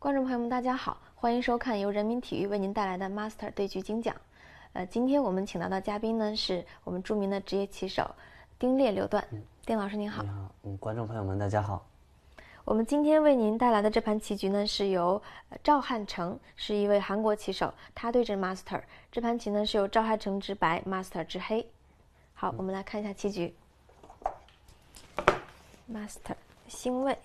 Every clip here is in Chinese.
观众朋友们，大家好，欢迎收看由人民体育为您带来的 Master 对局精讲。呃，今天我们请到的嘉宾呢，是我们著名的职业棋手丁列刘段。丁老师您好。你好。嗯，观众朋友们，大家好。我们今天为您带来的这盘棋局呢，是由赵汉成，是一位韩国棋手，他对阵 Master。这盘棋呢，是由赵汉成执白，Master 执黑。好，我们来看一下棋局。Master 星位。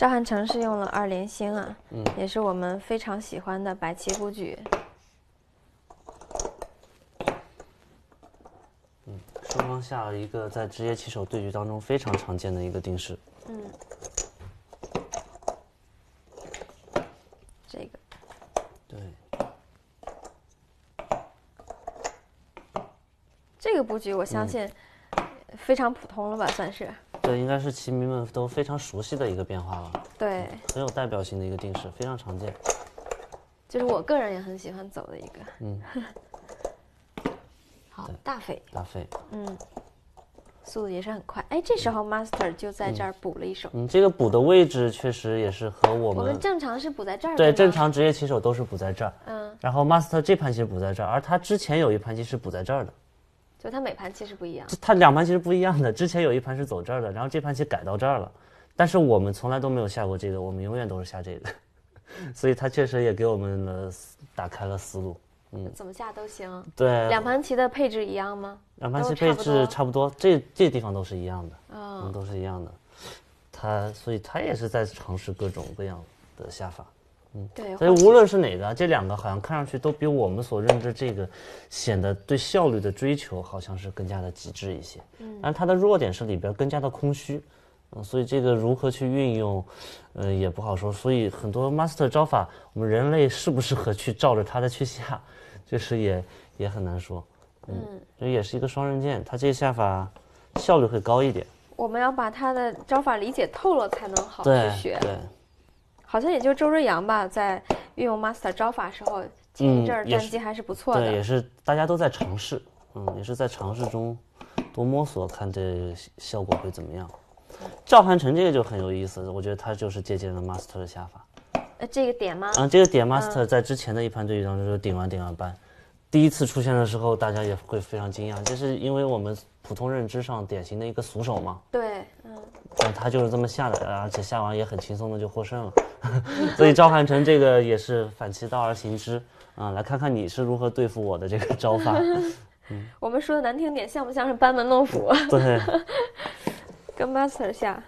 赵汉成是用了二连星啊，也是我们非常喜欢的白棋布局。嗯，双方下了一个在职业棋手对局当中非常常见的一个定式。嗯，这个，对，这个布局我相信非常普通了吧，算是。这应该是棋迷们都非常熟悉的一个变化了，对，很有代表性的一个定式，非常常见。就是我个人也很喜欢走的一个，嗯，好，大飞，大飞，嗯，速度也是很快。哎，这时候 Master 就在这儿补了一手，嗯，这个补的位置确实也是和我们，我们正常是补在这儿，对，正常职业棋手都是补在这儿，嗯，然后 Master 这盘棋补在这儿，而他之前有一盘棋是补在这儿的。就它每盘棋是不一样，它两盘棋是不一样的。之前有一盘是走这儿的，然后这盘棋改到这儿了。但是我们从来都没有下过这个，我们永远都是下这个，所以它确实也给我们打开了思路。嗯，怎么下都行。对。两盘棋的配置一样吗？两盘棋配置差不多，这这地方都是一样的，都是一样的。他，所以他也是在尝试各种各样的下法。嗯，对，所以无论是哪个，这两个好像看上去都比我们所认知这个，显得对效率的追求好像是更加的极致一些。嗯，但它的弱点是里边更加的空虚，嗯，所以这个如何去运用，呃，也不好说。所以很多 master 招法，我们人类适不适合去照着它的去下，就是也也很难说。嗯，这也是一个双刃剑，它这个下法效率会高一点。我们要把它的招法理解透了才能好去学。对。好像也就周睿阳吧，在运用 master 招法时候，前一阵战绩还是不错的。对，也是大家都在尝试，嗯，也是在尝试中多摸索，看这效果会怎么样。赵韩成这个就很有意思，我觉得他就是借鉴了 master 的下法。呃，这个点吗？嗯，这个点 master 在之前的一盘对局当中就顶完顶完扳。第一次出现的时候，大家也会非常惊讶，就是因为我们普通认知上典型的一个俗手嘛。对，嗯。他就是这么下的，而且下完也很轻松的就获胜了。所以赵汉臣这个也是反其道而行之，啊，来看看你是如何对付我的这个招法。我们说的难听点，像不像是班门弄斧？对。跟 master 下，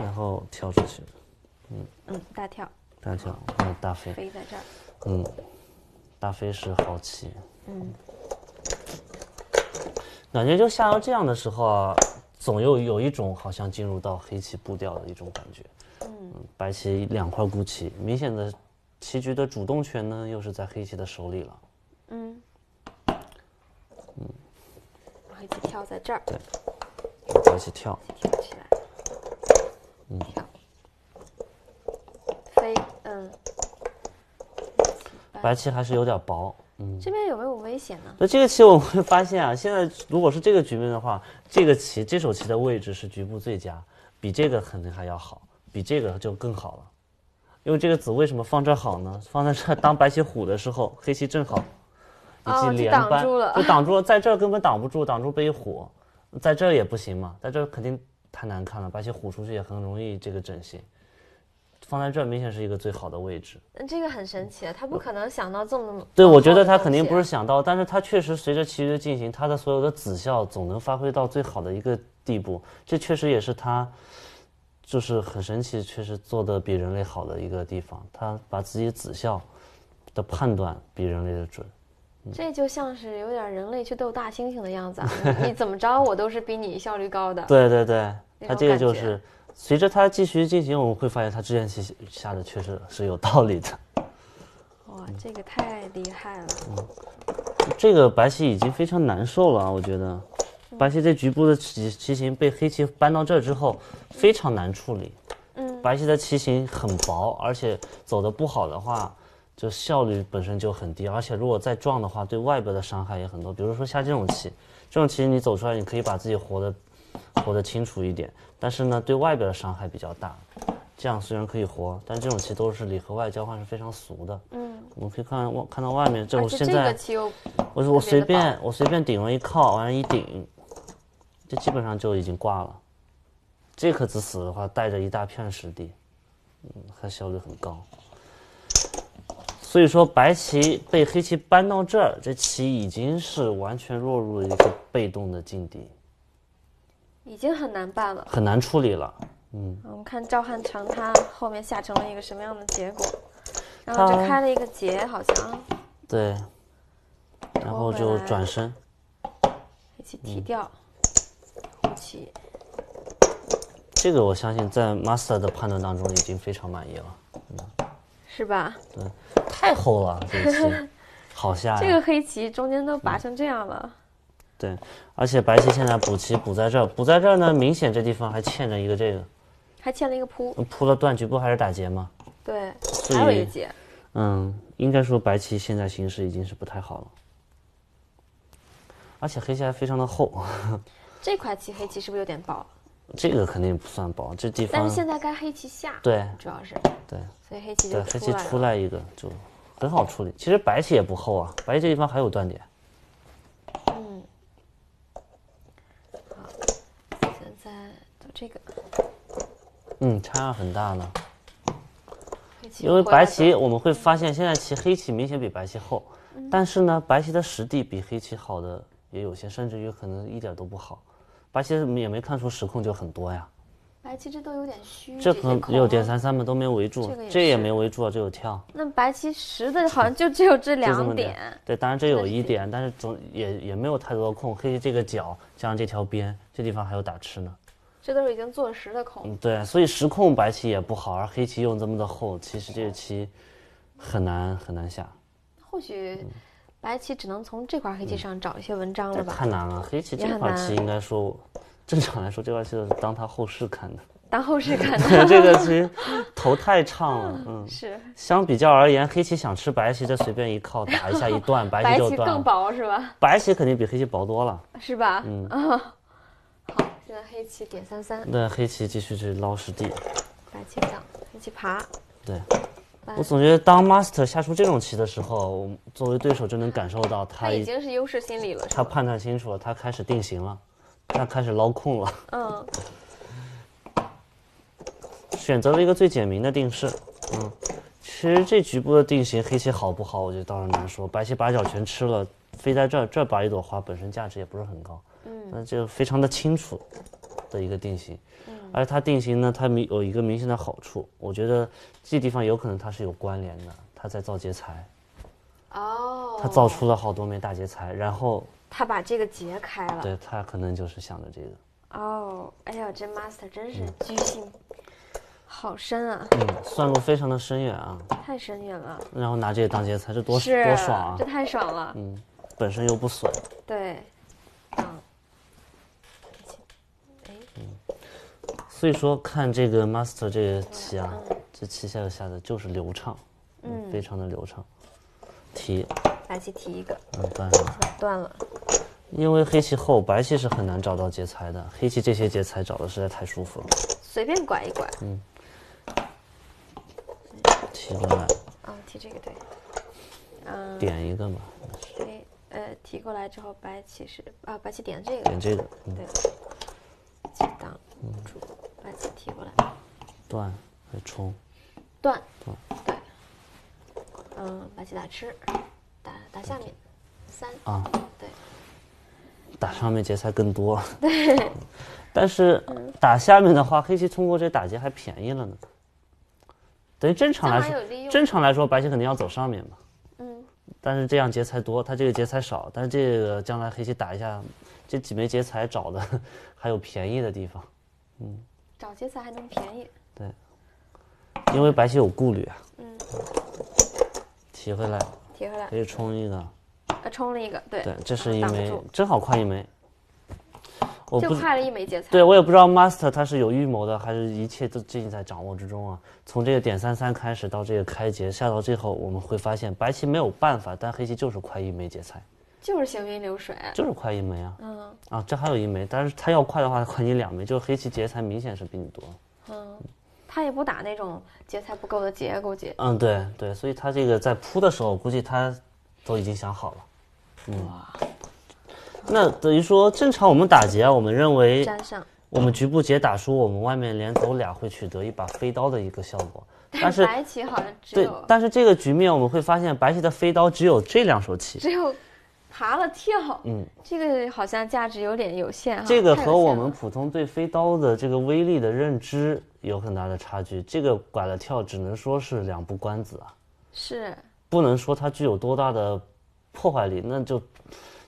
然后跳出去，嗯嗯，大跳，大跳，嗯，大飞飞在这儿，嗯。大飞是好棋，嗯，感觉就下到这样的时候啊，总有有一种好像进入到黑棋步调的一种感觉，嗯，白棋两块孤棋，明显的棋局的主动权呢又是在黑棋的手里了，嗯，嗯，黑棋跳在这儿，对，白棋跳，跳起来，嗯。白棋还是有点薄，嗯，这边有没有危险呢？那这个棋我会发现啊，现在如果是这个局面的话，这个棋这手棋的位置是局部最佳，比这个肯定还要好，比这个就更好了。因为这个子为什么放这儿好呢？放在这当白棋虎的时候，黑棋正好，以及连扳就挡住了，在这儿根本挡不住，挡住被虎，在这儿也不行嘛，在这儿肯定太难看了，白棋虎出去也很容易这个整形。放在这明显是一个最好的位置，嗯，这个很神奇，他不可能想到这么。对，我觉得他肯定不是想到，但是他确实随着棋局的进行，他的所有的子效总能发挥到最好的一个地步，这确实也是他，就是很神奇，确实做的比人类好的一个地方，他把自己子效的判断比人类的准，这就像是有点人类去逗大猩猩的样子，你怎么着我都是比你效率高的。对 对对，他这个就是。随着他继续进行，我们会发现他之前棋下的确实是有道理的。哇，这个太厉害了！嗯，这个白棋已经非常难受了，我觉得，白棋这局部的棋棋形被黑棋搬到这之后，非常难处理。嗯，白棋的棋形很薄，而且走的不好的话，就效率本身就很低，而且如果再撞的话，对外边的伤害也很多。比如说下这种棋，这种棋你走出来，你可以把自己活的。活得清楚一点，但是呢，对外边的伤害比较大。这样虽然可以活，但这种棋都是里和外交换，是非常俗的。嗯，我们可以看，我看到外面，这我现在，我我随便我随便顶了一靠，完了，一顶，这基本上就已经挂了。这颗子死的话，带着一大片实地，嗯，还效率很高。所以说，白棋被黑棋搬到这儿，这棋已经是完全落入了一个被动的境地。已经很难办了，很难处理了。嗯，我们看赵汉强他后面下成了一个什么样的结果，然后就开了一个结，好像。对，然后就转身，一起提掉，黑这个我相信在 master 的判断当中已经非常满意了，是吧？对，太厚了，这个棋，好下 这个黑棋中间都拔成这样了。对，而且白棋现在补棋补在这儿，补在这儿呢，明显这地方还欠着一个这个，还欠了一个扑，扑了断局不还是打劫吗？对，还有一劫。嗯，应该说白棋现在形势已经是不太好了，而且黑棋还非常的厚。这块棋黑棋是不是有点薄这个肯定不算薄，这地方。但是现在该黑棋下，对，主要是对，所以黑棋对黑棋出来一个就很好处理。其实白棋也不厚啊，白棋这地方还有断点。这个，嗯，差量很大呢。因为白棋我们会发现，现在棋黑棋明显比白棋厚，但是呢，白棋的实地比黑棋好的也有些，甚至于可能一点都不好。白棋也没看出实控就很多呀。白棋这都有点虚，这可能六点三三嘛，都没围住，这也没围住，啊，这有跳。那白棋实的好像就只有这两点。对，当然这有一点，但是总也也没有太多的空。黑棋这个角加上这条边，这地方还有打吃呢。这都是已经坐实的空，对，所以实控白棋也不好，而黑棋又这么的厚，其实这个棋很难很难下。或许白棋只能从这块黑棋上找一些文章了吧？太难了，黑棋这块棋应该说，正常来说这块棋是当它后势看的。当后势看的，这个棋头太长了。嗯，是。相比较而言，黑棋想吃白棋，这随便一靠打一下一断，白棋 就断。白棋更薄是吧？白棋肯定比黑棋薄多了。是吧？嗯啊。现在黑棋点三三，那黑棋继续去捞实地，白棋长，黑棋爬，对。我总觉得当 master 下出这种棋的时候，作为对手就能感受到他已经是优势心理了。他判断清楚了，他开始定型了，他开始捞空了。嗯，选择了一个最简明的定式。嗯，其实这局部的定型黑棋好不好，我觉得倒是难说。白棋把角全吃了，飞在这这拔一朵花，本身价值也不是很高。嗯，那就非常的清楚的一个定型，嗯，而且它定型呢，它明有一个明显的好处，我觉得这地方有可能它是有关联的，它在造劫财，哦，它造出了好多枚大劫财，然后他把这个劫开了，对他可能就是想着这个，哦，哎呀，这 master 真是居心好深啊，嗯，算过非常的深远啊，太深远了，然后拿这个当劫财，这多多爽啊，这太爽了，嗯，本身又不损，对。所以说看这个 master 这个棋啊，这棋下的下的就是流畅，嗯，非常的流畅。提，白棋提一个，嗯断了，断了。因为黑棋厚，白棋是很难找到劫材的。黑棋这些劫材找的实在太舒服了，随便拐一拐。嗯，提过来。啊，提这个对，嗯，点一个嘛。对，呃，提过来之后，白棋是啊，白棋点这个，点这个，对。断还冲，断，对，嗯，白棋打吃，打打下面，三啊，对，打上面劫财更多，对，但是打下面的话，黑棋通过这打劫还便宜了呢。等于正常来说，正常来说，白棋肯定要走上面嘛。嗯，但是这样劫财多，他这个劫财少，但是这个将来黑棋打一下这几枚劫财找的 还有便宜的地方，嗯，找劫财还能便宜。对，因为白棋有顾虑啊。嗯，提回来，提回来，可以冲一个。啊，冲了一个，对。对，这是一枚，正好，快一枚。我不快了一枚劫财。对我也不知道 master 他是有预谋的，还是一切都尽在掌握之中啊？从这个点三三开始到这个开劫下到最后，我们会发现白棋没有办法，但黑棋就是快一枚劫财。就是行云流水，就是快一枚啊。嗯啊，这还有一枚，但是他要快的话，快你两枚，就是黑棋劫财明显是比你多。嗯。他也不打那种劫财不够的结，估计。嗯，对对，所以他这个在铺的时候，估计他都已经想好了。哇，那等于说正常我们打劫，啊，我们认为粘上，我们局部劫打输，我们外面连走俩会取得一把飞刀的一个效果。但是白棋好像只有。对，但是这个局面我们会发现，白棋的飞刀只有这两手棋，只有爬了跳。嗯，这个好像价值有点有限。这个和我们普通对飞刀的这个威力的认知。有很大的差距，这个拐了跳只能说是两步关子啊，是不能说它具有多大的破坏力，那就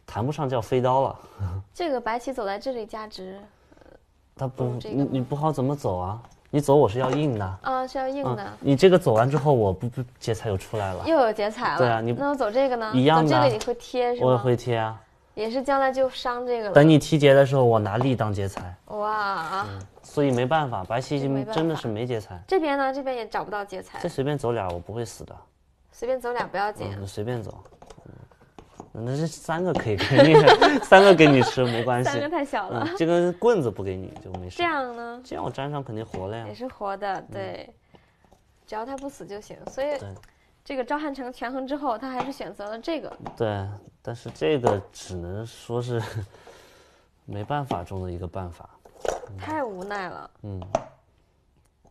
谈不上叫飞刀了。这个白棋走在这里价值，它不你你不好怎么走啊？你走我是要硬的啊，是要硬的。你这个走完之后，我不不劫财又出来了，又有劫财了。对啊，你那我走这个呢？一样的，这个你会贴是吗？我会贴啊。也是将来就伤这个了。等你提劫的时候，我拿力当劫财。哇啊！所以没办法，白棋真的是没劫财。这边呢，这边也找不到劫财。这随便走俩，我不会死的。随便走俩不要紧。随便走。那这三个可以给你，三个给你吃没关系。三个太小了，这根棍子不给你就没事。这样呢？这样我粘上肯定活了呀。也是活的，对，只要他不死就行。所以这个赵汉成权衡之后，他还是选择了这个。对。但是这个只能说是 没办法中的一个办法，太无奈了。嗯，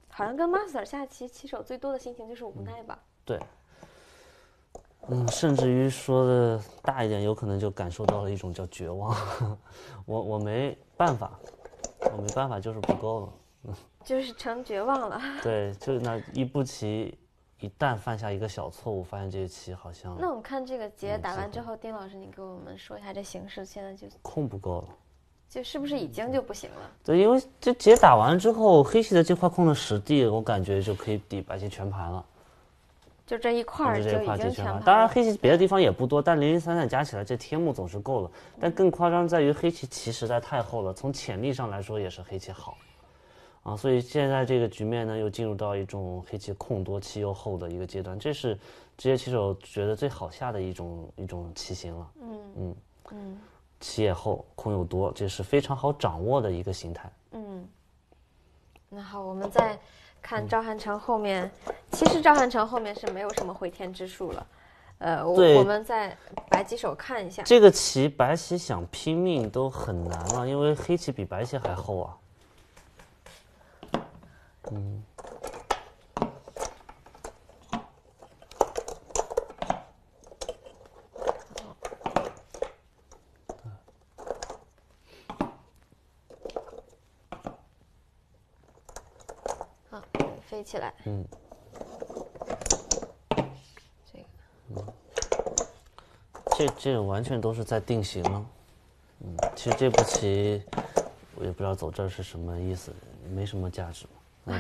好像跟 master 下棋，棋手最多的心情就是无奈吧？对，嗯，甚至于说的大一点，有可能就感受到了一种叫绝望。我我没办法，我没办法，就是不够了，就是成绝望了。对，就那一步棋。一旦犯下一个小错误，发现这期好像……那我们看这个结打完之后，丁老师，你给我们说一下这形势现在就空不够了，就是不是已经就不行了？对，因为这结打完之后，黑棋的这块空了实地，我感觉就可以抵白棋全盘了，就这一块儿就全盘。当然，黑棋别的地方也不多，但零零散散加起来，这天幕总是够了。但更夸张在于黑棋棋实在太厚了，从潜力上来说也是黑棋好。啊，所以现在这个局面呢，又进入到一种黑棋空多棋又厚的一个阶段，这是职业棋手觉得最好下的一种一种棋型了。嗯嗯嗯，棋也厚，空又多，这是非常好掌握的一个形态。嗯，那好，我们再看赵汉城后面，其实赵汉城后面是没有什么回天之术了。呃，我我们再白棋手看一下，这个棋白棋想拼命都很难了，因为黑棋比白棋还厚啊。嗯。好，飞起来。嗯。这个。嗯。这这种完全都是在定型了。嗯。其实这步棋，我也不知道走这是什么意思，没什么价值。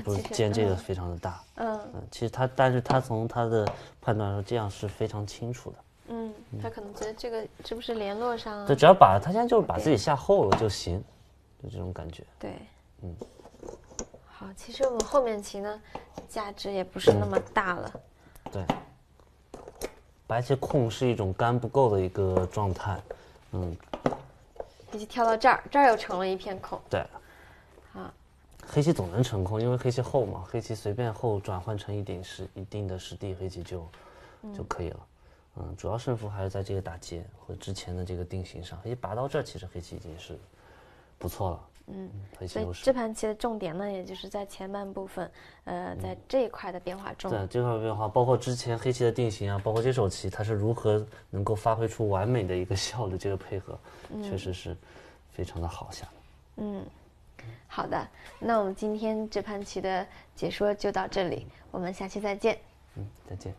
不是，见这个非常的大。嗯，其实他，但是他从他的判断说，这样是非常清楚的。嗯，他可能觉得这个这不是联络上。对，只要把他现在就是把自己吓厚了就行，就这种感觉。对，嗯，好，其实我们后面棋呢，价值也不是那么大了。对，白棋控是一种肝不够的一个状态。嗯，已经跳到这儿，这儿又成了一片空。对。黑棋总能成功，因为黑棋厚嘛，黑棋随便厚转换成一点是一定的实地，黑棋就就可以了。嗯，主要胜负还是在这个打劫和之前的这个定型上。一拔到这，其实黑棋已经是不错了。嗯，黑棋优势。所以这盘棋的重点呢，也就是在前半部分，呃，在这一块的变化中。对这块变化，包括之前黑棋的定型啊，包括这手棋，它是如何能够发挥出完美的一个 效率，这个配合确实是非常的好下。嗯。好的，那我们今天这盘棋的解说就到这里，我们下期再见。嗯，再见。